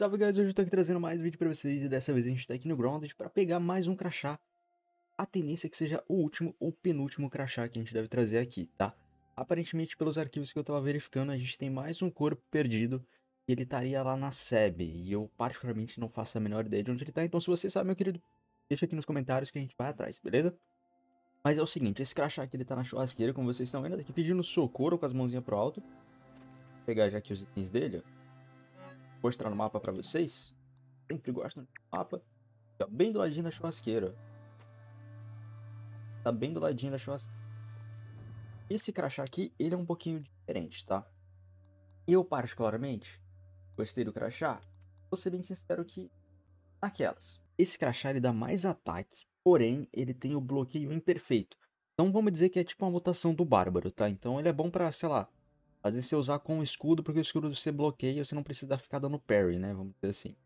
Salve guys, hoje eu tô aqui trazendo mais um vídeo pra vocês e dessa vez a gente tá aqui no Grounded pra pegar mais um crachá. A tendência é que seja o último ou penúltimo crachá que a gente deve trazer aqui, tá? Aparentemente pelos arquivos que eu tava verificando, a gente tem mais um corpo perdido e ele estaria lá na SEB e eu particularmente não faço a menor ideia de onde ele tá, então se você sabe, meu querido, deixa aqui nos comentários que a gente vai atrás, beleza? Mas é o seguinte, esse crachá aqui ele tá na churrasqueira, como vocês estão vendo, tá aqui pedindo socorro com as mãozinhas pro alto. Vou pegar já aqui os itens dele, ó mostrar no mapa para vocês. Sempre gosto do mapa. Tá bem do ladinho da churrasqueira. Tá bem do ladinho da churrasqueira. Esse crachá aqui, ele é um pouquinho diferente, tá? Eu, particularmente, gostei do crachá. Vou ser bem sincero que... aquelas Esse crachá, ele dá mais ataque. Porém, ele tem o bloqueio imperfeito. Então vamos dizer que é tipo uma mutação do Bárbaro, tá? Então ele é bom pra, sei lá, às vezes você usar com o escudo, porque o escudo você bloqueia, você não precisa ficar dando parry, né? Vamos dizer assim.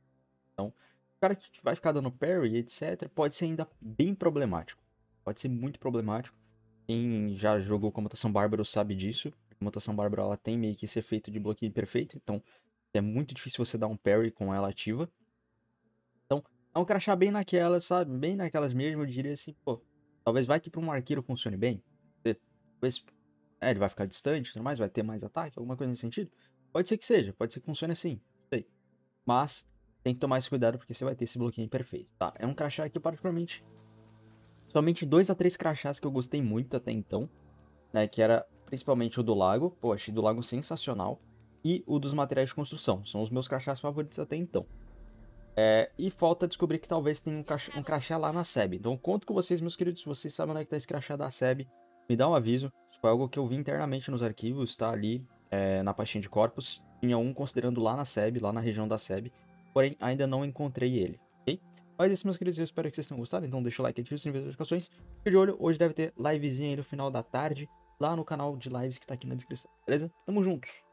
Então, o cara que vai ficar dando parry, etc., pode ser ainda bem problemático. Pode ser muito problemático. Quem já jogou com mutação Bárbaro sabe disso. A Comutação Bárbaro ela tem meio que esse efeito de bloqueio perfeito, então é muito difícil você dar um parry com ela ativa. Então, é um crachá bem naquelas, sabe? Bem naquelas mesmo, eu diria assim, pô, talvez vai que para um arqueiro funcione bem. Talvez é, ele vai ficar distante tudo mais, vai ter mais ataque, alguma coisa nesse sentido. Pode ser que seja, pode ser que funcione assim, não sei. Mas tem que tomar esse cuidado porque você vai ter esse bloqueio imperfeito, tá? É um crachá que particularmente... Somente dois a três crachás que eu gostei muito até então, né? Que era principalmente o do lago, pô, achei do lago sensacional. E o dos materiais de construção, são os meus crachás favoritos até então. É, e falta descobrir que talvez tenha um, crachá, um crachá lá na SEB. Então conto com vocês, meus queridos. Se vocês sabem onde é que tá esse crachá da SEB, me dá um aviso. Foi algo que eu vi internamente nos arquivos, tá ali é, na pastinha de corpos. Tinha um considerando lá na SEB, lá na região da SEB, porém ainda não encontrei ele, ok? Mas é isso, meus queridos, eu espero que vocês tenham gostado. Então deixa o like, ative o sininho das notificações. Fique de olho, hoje deve ter livezinha aí no final da tarde, lá no canal de lives que tá aqui na descrição, beleza? Tamo juntos!